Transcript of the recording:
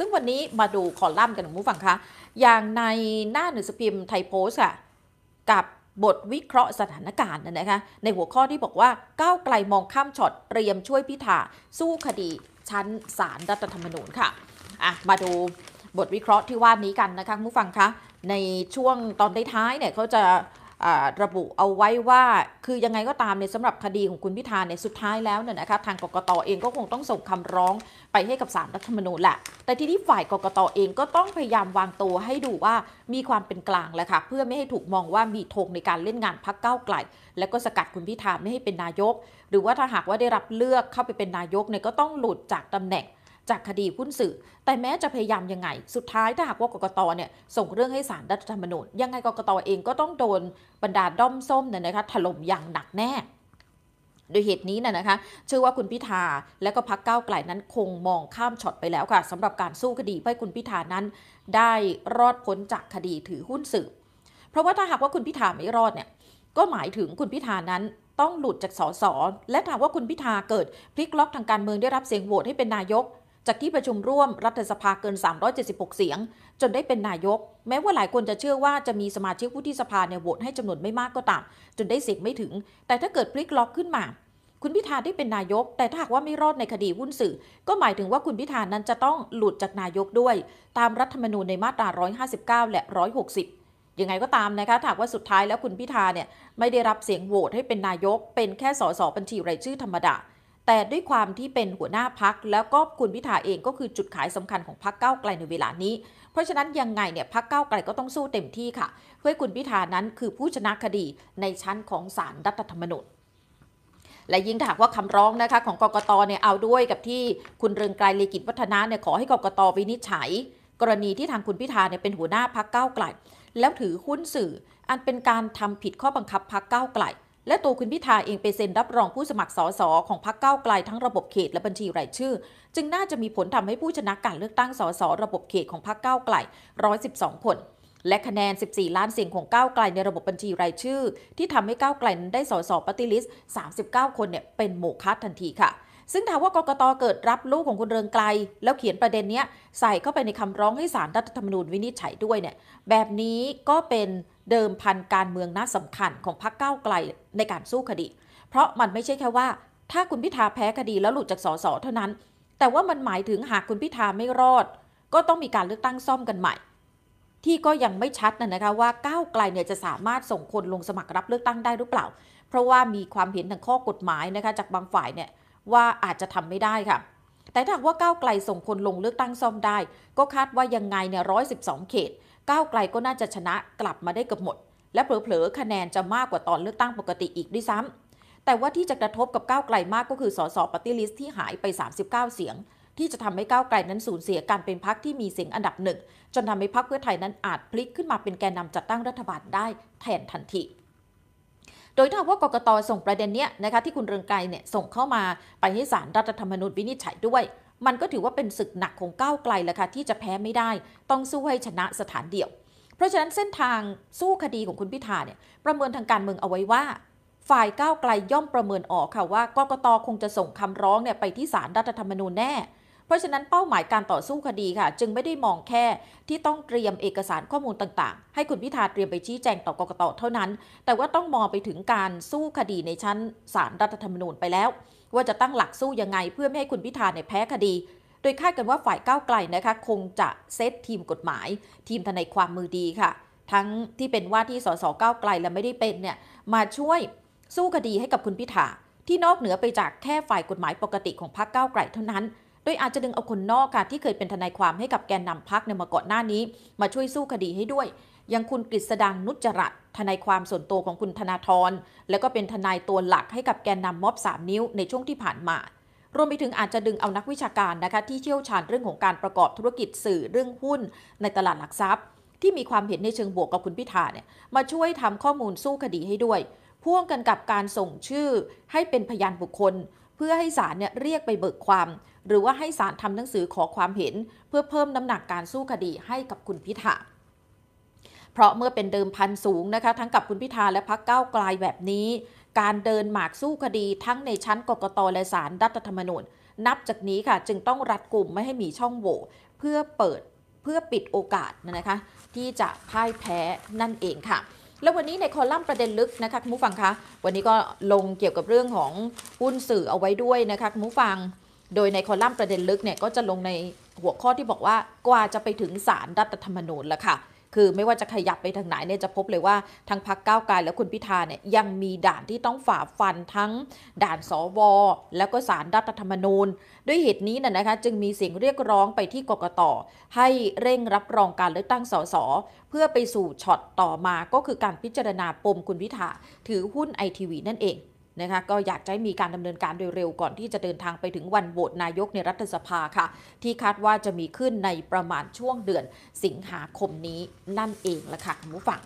ซึ่งวันนี้มาดูคอลัมน์กันของผู้ฟังคะ อย่างในหน้าหนังสือพิมพ์ไทยโพสต์ค่ะกับบทวิเคราะห์สถานการณ์นะคะในหัวข้อที่บอกว่าก้าวไกลมองข้ามช็อตเตรียมช่วยพิธาสู้คดีชั้นศาลรรัฐธรรมนูญค่ะ อ่ะมาดูบทวิเคราะห์ที่ว่านี้กันนะคะผู้ฟังคะ ในช่วงตอนท้ายๆเนี่ยเขาจะระบุเอาไว้ว่าคือยังไงก็ตามเนี่ยสำหรับคดีของคุณพิธาเนี่ยสุดท้ายแล้วเนี่ยนะคะทางกกตอเองก็คงต้องส่งคำร้องไปให้กับสารรัฐธรรมนูญแหละ แต่ทีนี้ฝ่ายกกตอเองก็ต้องพยายามวางตัวให้ดูว่ามีความเป็นกลางแหละค่ะ เพื่อไม่ให้ถูกมองว่ามีทงในการเล่นงานพักเก้าไกลและก็สกัดคุณพิธาไม่ให้เป็นนายก หรือว่าถ้าหากว่าได้รับเลือกเข้าไปเป็นนายกเนี่ยก็ต้องหลุดจากตำแหน่งจากคดีหุ้นสื่อ แต่แม้จะพยายามยังไง สุดท้ายถ้าหากว่ากกตเนี่ยส่งเรื่องให้ศาลรัฐธรรมนูญ ยังไงกกตเองก็ต้องโดนบรรดาด้อมส้มเนี่ยนะคะ ถล่มอย่างหนักแน่ โดยเหตุนี้นะนะคะ เชื่อว่าคุณพิธาและก็พักเก้าไกลนั้นคงมองข้ามช็อตไปแล้วค่ะ สำหรับการสู้คดีให้คุณพิธานั้นได้รอดพ้นจากคดีถือหุ้นสื่อ เพราะว่าถ้าหากว่าคุณพิธาไม่รอดเนี่ย ก็หมายถึงคุณพิธานั้นต้องหลุดจากสสและถามว่าคุณพิธาเกิดพลิกล็อกทางการเมืองได้รับเสียงโหวตให้เป็นนายกจากที่ประชุมร่วมรัฐสภาเกิน 376 เสียง จนได้เป็นนายก แม้ว่าหลายคนจะเชื่อว่าจะมีสมาชิกผู้ที่สภาเนี่ยโหวตให้จำนวนไม่มากก็ตาม จนได้เสียงไม่ถึง แต่ถ้าเกิดพลิกล็อกขึ้นมา คุณพิธาได้เป็นนายก แต่ถ้าหากว่าไม่รอดในคดีหุ้นสื่อ ก็หมายถึงว่าคุณพิธานั้นจะต้องหลุดจากนายกด้วย ตามรัฐธรรมนูญในมาตรา 159 และ 160ยังไงก็ตามนะคะถ้าว่าสุดท้ายแล้วคุณพิธาเนี่ยไม่ได้รับเสียงโหวตให้เป็นนายก เป็นแค่สส บัญชีรายชื่อธรรมดาแต่ด้วยความที่เป็นหัวหน้าพักแล้วก็คุณพิธาเองก็คือจุดขายสำคัญของพักเก้าไกลในเวลานี้เพราะฉะนั้นยังไงเนี่ยพักเก้าไกลก็ต้องสู้เต็มที่ค่ะ เพื่อคุณพิธานั้นคือผู้ชนะคดีในชั้นของศาลรัฐธรรมนูญและยิ่งถากว่าคำร้องนะคะของกกตเนี่ยเอาด้วย กับที่คุณเรืองไกลลีกิจวัฒนะเนี่ยขอให้กกตวินิจฉัย กรณีที่ทางคุณพิธาเนี่ยเป็นหัวหน้าพักเก้าไกลแล้วถือหุ้นสื่อ อันเป็นการทำผิดข้อบังคับพักเก้าไกลและตัวคุณพิธาเองไปเซ็นรับรองผู้สมัครสสของพรรคเก้าไกลทั้งระบบเขตและบัญชีรายชื่อ จึงน่าจะมีผลทำให้ผู้ชนะการเลือกตั้งสสระบบเขตของพรรคเก้าไกล 112 คนและคะแนน 14 ล้านเสียงของก้าวไกลในระบบบัญชีรายชื่อ ที่ทำให้ก้าวไกลนั้นได้สสปฏิลิส39 คนเนี่ยเป็นโมฆะทันทีค่ะ ซึ่งถามว่ากกตเกิดรับลูกของคุณเรืองไกล แล้วเขียนประเด็นนี้ใส่เข้าไปในคำร้องให้สารรัฐธรรมนูญวินิจฉัยด้วยเนี่ยแบบนี้ก็เป็นเดิมพันการเมืองน่าสำคัญของพรรคก้าวไกลในการสู้คดี เพราะมันไม่ใช่แค่ว่า ถ้าคุณพิธาแพ้คดีแล้วหลุดจากสสเท่านั้น แต่ว่ามันหมายถึงหากคุณพิธา ไม่รอด ก็ต้องมีการเลือกตั้งซ่อมกันใหม่ ที่ก็ยังไม่ชัดนะนะคะว่าก้าวไกลเนี่ยจะสามารถส่งคนลงสมัครรับเลือกตั้งได้หรือเปล่า เพราะว่ามีความเห็นทางข้อกฎหมายนะคะจากบางฝ่ายเนี่ยว่าอาจจะทำไม่ได้ค่ะ แต่ถ้าว่าก้าวไกลส่งคนลงเลือกตั้งซ่อมได้ก็คาดว่ายังไงเนี่ยร้อยสิบสองเขตก้าวไกลก็น่าจะชนะกลับมาได้เกือบหมด และเผลอๆ คะแนนจะมากกว่าตอนเลือกตั้งปกติอีกด้วยซ้ำ แต่ว่าที่จะกระทบกับก้าวไกลมากก็คือสสปฏิลิสที่หายไป 39 เสียง ที่จะทำให้ก้าวไกลนั้นสูญเสียการเป็นพักที่มีเสียงอันดับหนึ่ง จนทำให้พักเพื่อไทยนั้นอาจพลิกขึ้นมาเป็นแกนนาจัดตั้งรัฐบาลได้แทนทันทีโดยถ้าว่ากกต ส่งประเด็นเนี้ยนะคะที่คุณเรืองไกรเนี่ยส่งเข้ามาไปให้สารรัฐธรรมนูญวินิจฉัยด้วยมันก็ถือว่าเป็นศึกหนักของก้าวไกลแหละค่ะที่จะแพ้ไม่ได้ต้องสู้ให้ชนะสถานเดียว เพราะฉะนั้นเส้นทางสู้คดีของคุณพิธาเนี่ยประเมินทางการเมืองเอาไว้ว่า ฝ่ายก้าวไกลย่อมประเมินออกค่ะว่ากกตคงจะส่งคำร้องเนี่ยไปที่ศาลรัฐธรรมนูญแน่เพราะฉะนั้นเป้าหมายการต่อสู้คดีค่ะ จึงไม่ได้มองแค่ที่ต้องเตรียมเอกสารข้อมูลต่างๆ ให้คุณพิธาเตรียมไปชี้แจงต่อกกตเท่านั้น แต่ว่าต้องมองไปถึงการสู้คดีในชั้นศาลรัฐธรรมนูญไปแล้วว่าจะตั้งหลักสู้ยังไง เพื่อไม่ให้คุณพิธาเนี่ยแพ้คดี โดยคาดกันว่าฝ่ายก้าวไกลนะคะคงจะเซตทีมกฎหมาย ทีมทนายความมือดีค่ะ ทั้งที่เป็นว่าที่สสก้าวไกลและไม่ได้เป็นเนี่ยมาช่วยสู้คดีให้กับคุณพิธา ที่นอกเหนือไปจากแค่ฝ่ายกฎหมายปกติของพรรคก้าวไกลเท่านั้น โดยอาจจะดึงเอาคนนอกค่ะ ที่เคยเป็นทนายความให้กับแกนนำพรรคเน่มาก่อนหน้านี้ มาช่วยสู้คดีให้ด้วยอย่างคุณกฤษดางนุจจรัตทนายความส่วนตัวของคุณธนาธรและก็เป็นทนายตัวหลักให้กับแกนนำม็อบ 3 นิ้วในช่วงที่ผ่านมา รวมไปถึงอาจจะดึงเอานักวิชาการนะคะ ที่เชี่ยวชาญเรื่องของการประกอบธุรกิจสื่อเรื่องหุ้น ในตลาดหลักทรัพย์ ที่มีความเห็นในเชิงบวกกับคุณพิธาเนี่ยมาช่วยทำข้อมูลสู้คดีให้ด้วย พ่วงกันกับการส่งชื่อ ให้เป็นพยานบุคคล เพื่อให้ศาลเนี่ยเรียกไปเบิกความ หรือว่าให้ศาลทำหนังสือขอความเห็น เพื่อเพิ่มน้ำหนักการสู้คดีให้กับคุณพิธาเพราะเมื่อเป็นเดิมพันสูงนะคะทั้งกับคุณพิธาและพักเก้าไกลแบบนี้ การเดินหมากสู้คดี ทั้งในชั้นกกตและศาลรัฐธรรมนูญนับจากนี้ค่ะ จึงต้องรัดกลุ่มไม่ให้มีช่องโหว่เพื่อเปิดเพื่อปิดโอกาสนะคะ ที่จะพ่ายแพ้นั่นเองค่ะ แล้ววันนี้ในคอลัมน์ประเด็นลึกนะคะคุณผู้ฟังคะวันนี้ก็ลงเกี่ยวกับเรื่องของหุ้นสื่อเอาไว้ด้วยนะคะคุณผู้ฟัง โดยในคอลัมน์ประเด็นลึกเนี่ย ก็จะลงในหัวข้อที่บอกว่ากว่าจะไปถึงสารรัฐธรรมนูญแล้วค่ะคือไม่ว่าจะขยับไปทางไหนเนี่ยจะพบเลยว่าทางพักก้าวไกลและคุณพิธาเนี่ยยังมีด่านที่ต้องฝ่าฟันทั้งด่านสวแล้วก็สารรัฐธรรมนูญด้วยเหตุนี้นะนะคะจึงมีเสียงเรียกร้องไปที่กกตให้เร่งรับรองการเลือกตั้งสสเพื่อไปสู่ช็อตต่อมาก็คือการพิจารณาปมคุณพิธา ถือหุ้นไอทีวีนั่นเองนะคะก็อยากให้มีการดำเนินการโดยเร็วก่อนที่จะเดินทางไปถึงวันโหวตนายกในรัฐสภาค่ะ ที่คาดว่าจะมีขึ้นในประมาณช่วงเดือนสิงหาคมนี้นั่นเองละค่ะคุณผู้ฟัง